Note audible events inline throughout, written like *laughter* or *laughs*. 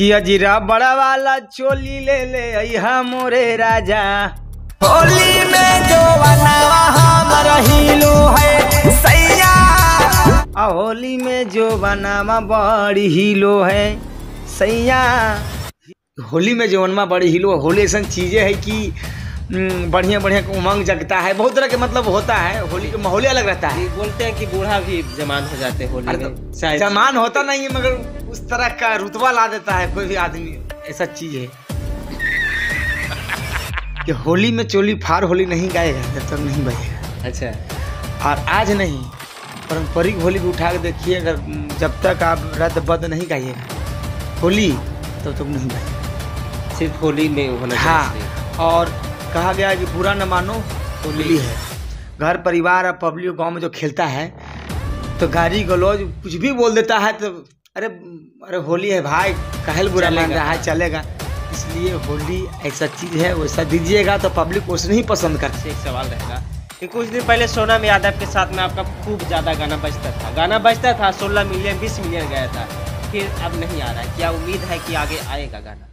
कि अजीरा बड़ा वाला चोली ले ले अहा मोरे राजा होली में जो बनावा है सैया आ होली में जो बनावा बड़ी हीलो है सैया होली में जवनमा बड़ी हीलो होली ऐसा चीज़ें है कि बढ़िया बढ़िया उमंग जगता है बहुत तरह के मतलब होता है होली माहौल अलग रहता है बोलते हैं कि बूढ़ा भी जमान हो जाते हैं होली तो में जमान होता नहीं है मगर उस तरह का रुतबा ला देता है कोई भी आदमी ऐसा चीज है *laughs* कि होली में चोली फार होली नहीं गाएगा जब तक नहीं बजेगा अच्छा और आज नहीं पारंपरिक होली भी उठा के देखिए अगर जब तक आप रद्द बद नहीं गाइएगा होली तब तो तक तो नहीं गाएगा सिर्फ होली में होना हाँ और कहा गया कि बुरा न मानो होली है घर परिवार और पब्लिक गांव में जो खेलता है तो गाड़ी गलौज कुछ भी बोल देता है तो अरे अरे होली है भाई कहल बुरा मान रहा है चलेगा इसलिए होली ऐसा चीज़ है वैसा दीजिएगा तो पब्लिक उसने ही पसंद कर एक सवाल रहेगा कि कुछ दिन पहले सोनम यादव के साथ में आपका खूब ज़्यादा गाना बजता था गाना बजता था सोलह मिलियन बीस मिलियन गया था फिर अब नहीं आ रहा है क्या उम्मीद है की आगे आएगा गाना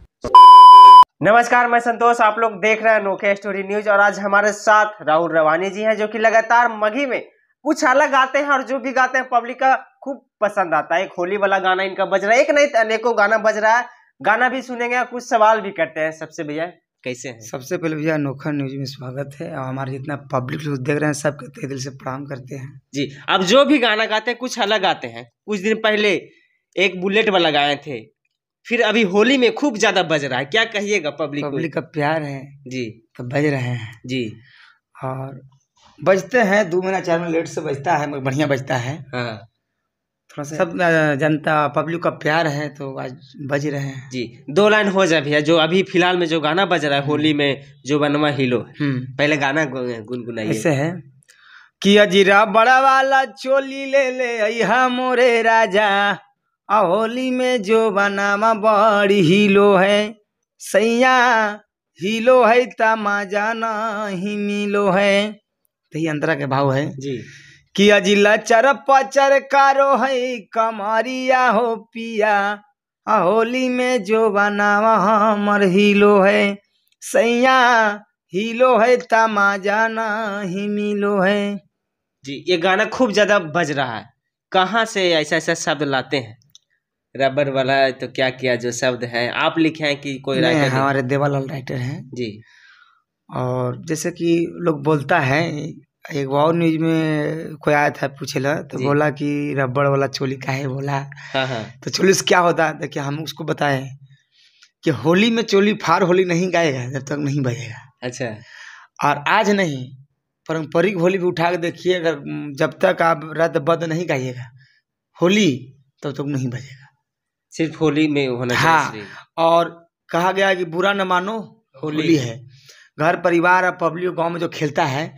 नमस्कार मैं संतोष आप लोग देख रहे हैं नोके स्टोरी न्यूज और आज हमारे साथ राहुल रवानी जी हैं जो कि लगातार मघी में कुछ अलग गाते हैं और जो भी गाते हैं पब्लिक का पसंद आता है एक होली वाला गाना इनका बज रहा है एक नहीं अनेकों गाना बज रहा है गाना भी सुनेंगे कुछ सवाल भी करते हैं सबसे भैया कैसे हैं सबसे पहले भैया अनोखा न्यूज में स्वागत है और हमारे जितना पब्लिक लोग देख रहे हैं सब कहते दिल से प्रणाम करते हैं जी अब जो भी गाना गाते हैं कुछ अलग आते हैं कुछ दिन पहले एक बुलेट वाला गाए थे फिर अभी होली में खूब ज्यादा बज रहा है क्या कहिएगा पब्लिक पब्लिक का प्यार है जी तो बज रहे हैं जी और बजते हैं दो महीना चार महीना लेट से बजता है बढ़िया बजता है हाँ। थोड़ा सा सब जनता पब्लिक का प्यार है तो आज बज रहे हैं जी दो लाइन हो जाए भैया जो अभी फिलहाल में जो गाना बज रहा है होली हम्म। में जो बनवा हीलो हम्म। पहले गाना गुनगुनाइए ऐसे है कि अजीरा बड़ा वाला चोली ले ले अहा मोरे राजा आ होली में जो बनावा बड़ी हिलो है सैया हिलो है तमाजा ही मिलो है तो ये अंतरा के भाव है जी किया जिला पचर कारो है कमरिया हो पिया होली में जो बनावा हमर हीलो है सैया हीलो है तमा जाना ही मिलो है जी ये गाना खूब ज़्यादा बज रहा है कहाँ से ऐसा ऐसा शब्द लाते हैं रबर वाला तो क्या किया जो शब्द है आप लिखे हैं कि कोई राइटर हमारे देवालाल राइटर हैं जी और जैसे कि लोग बोलता है एक और न्यूज में कोई आया था पूछे ला तो बोला कि रबड़ वाला चोली है बोला हाँ, हाँ। तो चोली से क्या होता है तो देखिए हम उसको बताए कि होली में चोली फार होली नहीं गाएगा जब तक नहीं बजेगा अच्छा और आज नहीं पारंपरिक होली भी उठा के देखिए अगर जब तक आप रद्द बद नहीं गाइएगा होली तब तक नहीं बजेगा सिर्फ होली में होना हाँ और कहा गया कि बुरा न मानो होली है घर परिवार और पब्लिक गांव में जो खेलता है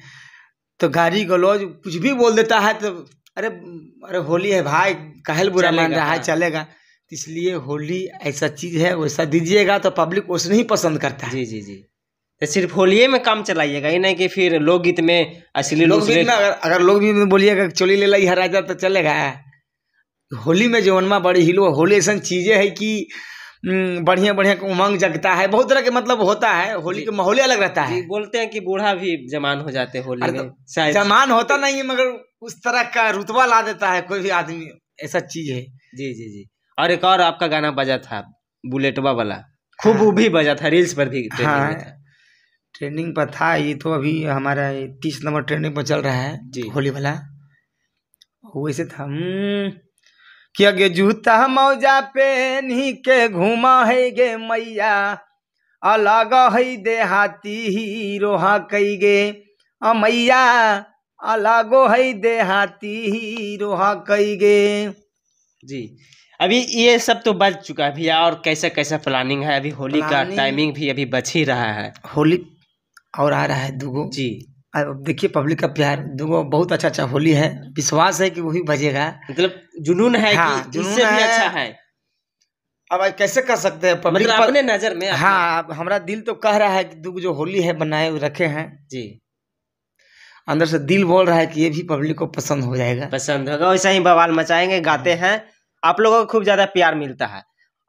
तो गाड़ी गलौज कुछ भी बोल देता है तो अरे अरे होली है भाई कहल बुरा मान रहा है हाँ। चलेगा तो इसलिए होली ऐसा चीज़ है वैसा दीजिएगा तो पब्लिक उसने ही पसंद करता है जी जी जी तो सिर्फ होलिये में काम चलाइएगा ये नहीं कि फिर लोकगीत में असली लोकगीत में अगर अगर लोकगीत में बोलिएगा चोली ले लाई हराजा तो चलेगा होली में जवनमा बड़ी हिलो होली ऐसा चीज़ें है कि हम्म, बढ़िया बढ़िया उमंग जगता है बहुत तरह के मतलब होता है होली के माहौल अलग रहता है बोलते हैं कि बूढ़ा भी जमान हो जाते हैं होली में तो जमान होता नहीं है मगर उस तरह का रुतबा ला देता है कोई भी आदमी ऐसा चीज है जी जी जी और एक और आपका गाना बजा था बुलेटवा वाला खूब हाँ। भी बजा था रील्स पर भी ट्रेंडिंग हाँ। था। ट्रेंडिंग पर था ये तो अभी हमारा तीस नंबर ट्रेंडिंग पर चल रहा है जी होली वाला वैसे था तो क्या जूता मौजा पेन्ही के घुमा है गे मैया अलग है देहाती हीरो कई गे अमैया अलगो है देहाती हीरो कई गे जी अभी ये सब तो बच चुका है भैया और कैसा कैसा प्लानिंग है अभी होली का टाइमिंग भी अभी बच ही रहा है होली और आ रहा है दुगो जी अब देखिए पब्लिक का प्यार दो बहुत अच्छा अच्छा होली है विश्वास है कि वही बजेगा मतलब जुनून है हाँ, कि जुनून है, भी अच्छा है अब कैसे कर सकते हैं पब्लिक मतलब अपने नजर में अपने। हाँ अब हमारा दिल तो कह रहा है कि दुख जो होली है बनाए रखे हैं जी अंदर से दिल बोल रहा है कि ये भी पब्लिक को पसंद हो जाएगा पसंद होगा वैसा ही बवाल मचाएंगे गाते हैं आप लोगों को खूब ज्यादा प्यार मिलता है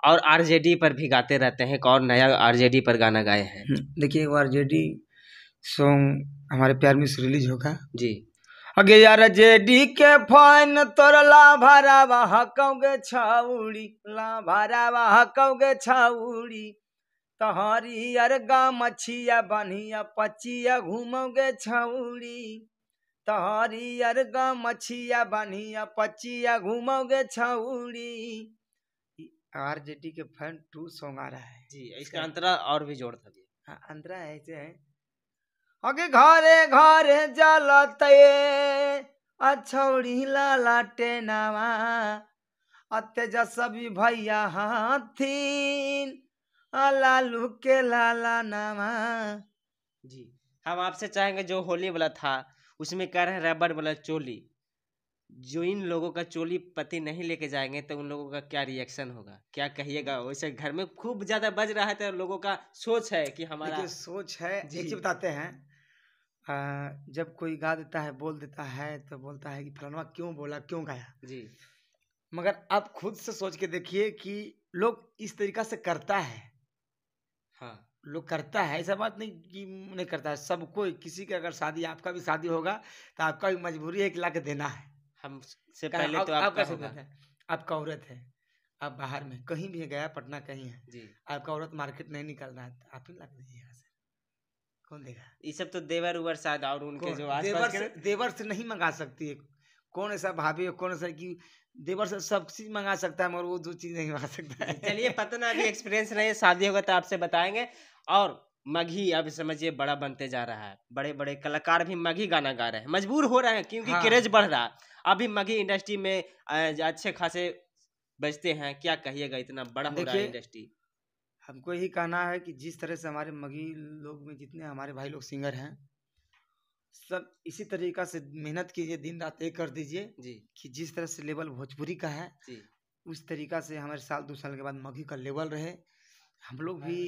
और आरजेडी पर भी गाते रहते हैं एक और नया आरजेडी पर गाना गाए हैं हम्म, देखिए वो आरजेडी सॉन्ग हमारे प्यार में रिलीज होगा जी अगे यार जे डी के फाइन तोर ला लाभारा वाह कौगे छाउड़ी ला लाभारा वाह कौगे छाउड़ी तहरी गा मछिया बनिया पचिया घूमोगे छाउड़ी तहरी गा मछिया बनिया पचिया घूमोगे छाउड़ी आर जे डी के फैन टू सॉन्ग आ रहा है जी इसका अंतरा और भी जोड़ था जी हाँ अंतरा ऐसे है अगे घरे घरे जलत अछौड़ी लालाटे नवा अतेजस्वी भैया हाथीन लालू के लाला नामा जी हम आपसे चाहेंगे जो होली वाला था उसमें कह रहे रबड़ वाला चोली जो इन लोगों का चोली पति नहीं लेके जाएंगे तो उन लोगों का क्या रिएक्शन होगा क्या कहिएगा वैसे घर में खूब ज्यादा बज रहा है तो लोगों का सोच है कि हमारा सोच है जी बताते हैं जब कोई गा देता है बोल देता है तो बोलता है कि फलानवा क्यों बोला क्यों गाया जी मगर आप खुद से सोच के देखिए कि लोग इस तरीका से करता है हाँ लोग करता है ऐसा बात नहीं कि नहीं करता है सब कोई किसी का अगर शादी आपका भी शादी होगा तो आपका भी मजबूरी है कि ला देना है से पहले आप, तो आपका होगा है आपका औरत है आप बाहर में कहीं भी गया पटना कहीं है जी आपका औरत मार्केट नहीं निकल रहा है तो आप ही ला के दीजिए यहाँ से कौन देगा ये सब तो देवर उवर शायद और उनके जो देवर से, देवर से नहीं मंगा सकती है कौन ऐसा भाभी है कौन ऐसा कि देवर से सब चीज मंगा सकता है मगर वो दो चीज नहीं मंगा सकता है चलिए पता ना अभी एक्सपीरियंस नहीं शादी होगा तो आपसे बताएंगे और मगही अब समझिए बड़ा बनते जा रहा है बड़े बड़े कलाकार भी मगही गाना गा रहे हैं मजबूर हो रहे हैं क्योंकि हाँ। क्रेज बढ़ रहा है अभी मगही इंडस्ट्री में अच्छे खासे बजते हैं क्या कहिएगा इतना बड़ा हो रहा है इंडस्ट्री हमको यही कहना है कि जिस तरह से हमारे मगही लोग में जितने हमारे भाई लोग सिंगर हैं सब इसी तरीका से मेहनत कीजिए दिन रात एक कर दीजिए जी कि जिस तरह से लेवल भोजपुरी का है जी उस तरीका से हमारे साल दो साल के बाद मगही का लेवल रहे हम लोग भी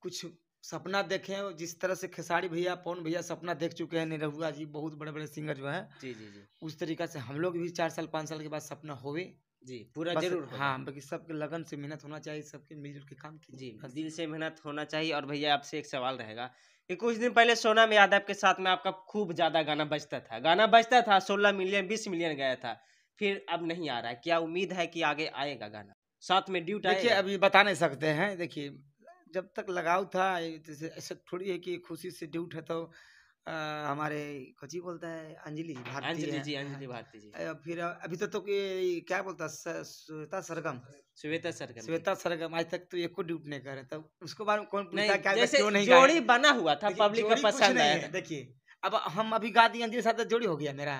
कुछ सपना देखें जिस तरह से खेसारी भैया पवन भैया सपना देख चुके हैं निरहुआ जी बहुत बड़े बड़े सिंगर जो हैं जी जी जी उस तरीका से हम लोग भी चार साल पाँच साल के बाद सपना होवे जी पूरा जरूर हाँ बाकी सबके लगन से मेहनत होना चाहिए सबके मिलजुल के काम कीजिए जी दिल से मेहनत होना चाहिए और भैया आपसे एक सवाल रहेगा कि कुछ दिन पहले सोनम यादव के साथ में आपका खूब ज़्यादा गाना बजता था गाना बजता था सोलह मिलियन बीस मिलियन गया था फिर अब नहीं आ रहा है क्या उम्मीद है कि आगे आएगा गाना साथ में ड्यूट देखिए अभी बता नहीं सकते हैं देखिए जब तक लगाव था ऐसा थोड़ी है कि खुशी से ड्यूट है तो हमारे कोची बोलता है अंजलि जी भारती अंजलि जी अंजलि भारती जी फिर अभी तक तो, तो क्या बोलता श्वेता सरगम श्वेता सरगम श्वेता सरगम आज तक तो एक ड्यूट नहीं करे तब उसको बारे में कौन पूछता क्या जैसे क्यों नहीं जोड़ी बना हुआ था पब्लिक का पसंद आया देखिए अब हम अभी गा अंजलि साथ जोड़ी हो गया मेरा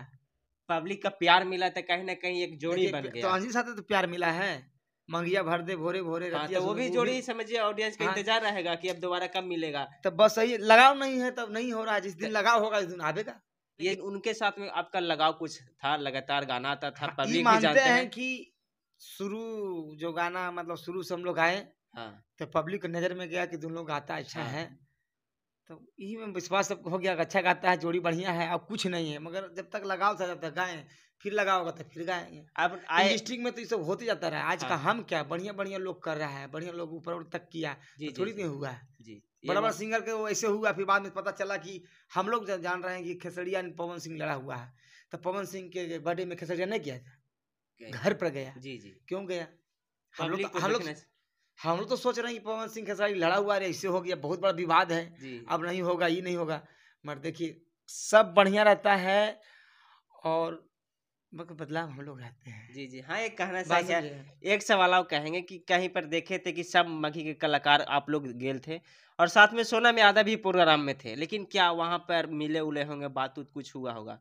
पब्लिक का प्यार मिला था तो कहीं ना कहीं एक जोड़ी बन तो गया तो अंजलि साथ तो प्यार मिला है मंगिया भर दे भोरे भोरे हाँ, तो वो भी जोड़ी समझिए ऑडियंस का हाँ, इंतजार रहेगा कि अब दोबारा कब मिलेगा तो बस सही लगाव नहीं है तब नहीं हो रहा जिस दिन लगाव होगा उस दिन आवेगा ये उनके साथ में आपका लगाव कुछ था लगातार गाना आता था पब्लिक हाँ, मानते जानते हैं कि शुरू जो गाना मतलब शुरू से हम लोग आए हाँ। तो पब्लिक नजर में गया कि दोनों गाता अच्छा हाँ। है तो यही में विश्वास सब हो गया अच्छा गाता है जोड़ी बढ़िया है अब कुछ नहीं है मगर जब तक लगाव था जब तक गाएं फिर लगाओगे तो फिर गाएंगे अब आई डिस्ट्रिक्ट में तो ये सब होते जाता रहा आज का हाँ। हम क्या बढ़िया बढ़िया लोग कर रहा है बढ़िया लोग ऊपर तक किया जी, तो थोड़ी नहीं हुआ है बड़ा बड़ा सिंगर के वो ऐसे हुआ फिर बाद में पता चला कि हम लोग जान रहे हैं कि खेसड़िया पवन सिंह लड़ा हुआ है तो पवन सिंह के बर्थडे में खेसड़िया नहीं किया था घर पर गया जी जी क्यों गया हम लोग तो- तो हम लोग हम लोग तो सोच रहे हैं कि पवन सिंह खेसारी लड़ा हुआ है इससे हो गया बहुत बड़ा विवाद है अब नहीं होगा ये नहीं होगा मगर देखिए सब बढ़िया रहता है और बदलाव हम लोग रहते हैं जी जी हाँ एक कहना सही है एक सवाल आप कहेंगे कि कहीं पर देखे थे कि सब मखी के कलाकार आप लोग गेल थे और साथ में सोना में आधा भी प्रोग्राम में थे लेकिन क्या वहाँ पर मिले उले होंगे बात कुछ हुआ होगा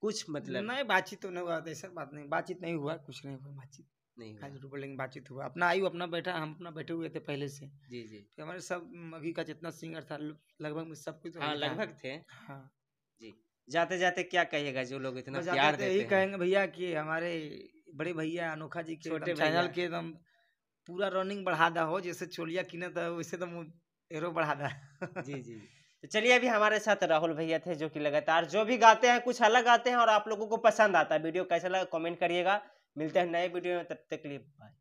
कुछ मतलब नहीं बातचीत तो नहीं हुआ ऐसा बात नहीं बातचीत नहीं हुआ कुछ नहीं हुआ बातचीत नहीं खाली रूबलिंग बातचीत हुआ अपना आयु अपना बैठा हम अपना बैठे हुए थे पहले से जी जी तो हमारे सब अभी का जितना सिंगर था लगभग सब कुछ हाँ लगभग थे हाँ जी जाते जाते क्या कहिएगा जो लोग इतना प्यार देते यही कहेंगे भैया कि हमारे बड़े भैया अनोखा जी के चैनल के एकदम पूरा रनिंग बढ़ा दा हो जैसे चोलिया किने था तो वैसे तो एरो बढ़ा दा जी जी तो चलिए अभी हमारे साथ राहुल भैया थे जो कि लगातार जो भी गाते हैं कुछ अलग गाते हैं और आप लोगों को पसंद आता है वीडियो कैसा लगा कमेंट करिएगा मिलते हैं नए वीडियो में तब तक के लिए बाय